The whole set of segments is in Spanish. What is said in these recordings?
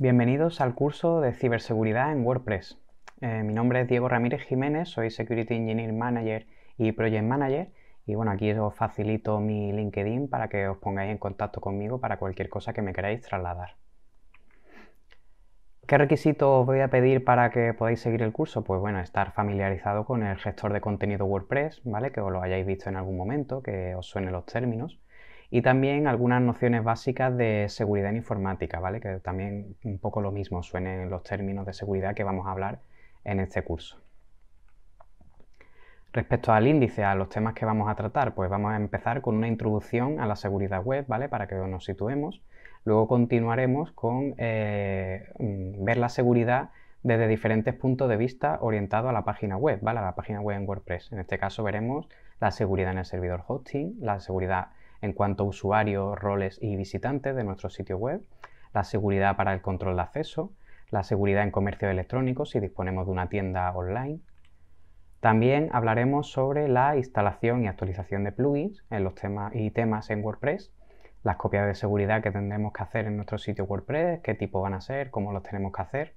Bienvenidos al curso de ciberseguridad en WordPress. Eh, mi nombre es Diego Ramírez Jiménez, soy Security Engineer Manager y Project Manager. Y bueno, aquí os facilito mi LinkedIn para que os pongáis en contacto conmigo para cualquier cosa que me queráis trasladar. ¿Qué requisitos os voy a pedir para que podáis seguir el curso? Pues bueno, estar familiarizado con el gestor de contenido WordPress, Que os lo hayáis visto en algún momento, que os suenen los términos y también algunas nociones básicas de seguridad en informática, ¿vale? Que también un poco lo mismo suenen los términos de seguridad que vamos a hablar en este curso. Respecto al índice, a los temas que vamos a tratar, pues vamos a empezar con una introducción a la seguridad web, ¿vale? Para que nos situemos. Luego continuaremos con eh, ver la seguridad desde diferentes puntos de vista orientado a la página web, ¿vale? A la página web en WordPress. En este caso veremos la seguridad en el servidor hosting, la seguridad en cuanto a usuarios, roles y visitantes de nuestro sitio web, la seguridad para el control de acceso, la seguridad en comercio electrónico si disponemos de una tienda online. También hablaremos sobre la instalación y actualización de plugins en los temas y temas en WordPress, las copias de seguridad que tendremos que hacer en nuestro sitio WordPress, qué tipo van a ser, cómo los tenemos que hacer,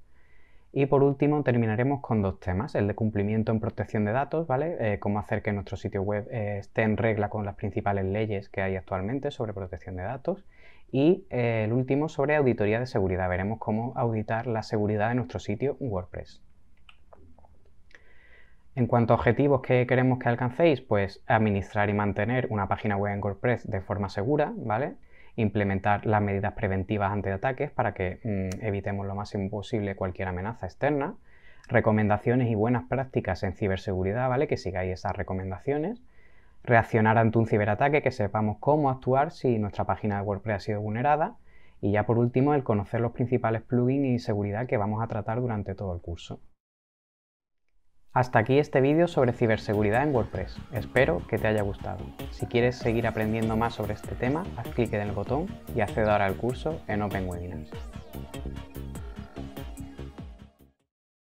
y por último terminaremos con dos temas, el de cumplimiento en protección de datos, ¿vale? Eh, cómo hacer que nuestro sitio web eh, esté en regla con las principales leyes que hay actualmente sobre protección de datos. Y eh, el último sobre auditoría de seguridad, veremos cómo auditar la seguridad de nuestro sitio WordPress. En cuanto a objetivos que queremos que alcancéis, pues administrar y mantener una página web en WordPress de forma segura, ¿vale? implementar las medidas preventivas ante ataques para que mm, evitemos lo más imposible cualquier amenaza externa, recomendaciones y buenas prácticas en ciberseguridad, ¿vale? Que sigáis esas recomendaciones, reaccionar ante un ciberataque, que sepamos cómo actuar si nuestra página de WordPress ha sido vulnerada y ya por último el conocer los principales plugins y seguridad que vamos a tratar durante todo el curso. Hasta aquí este vídeo sobre ciberseguridad en WordPress. Espero que te haya gustado. Si quieres seguir aprendiendo más sobre este tema, haz clic en el botón y acceda ahora al curso en Open Webinars.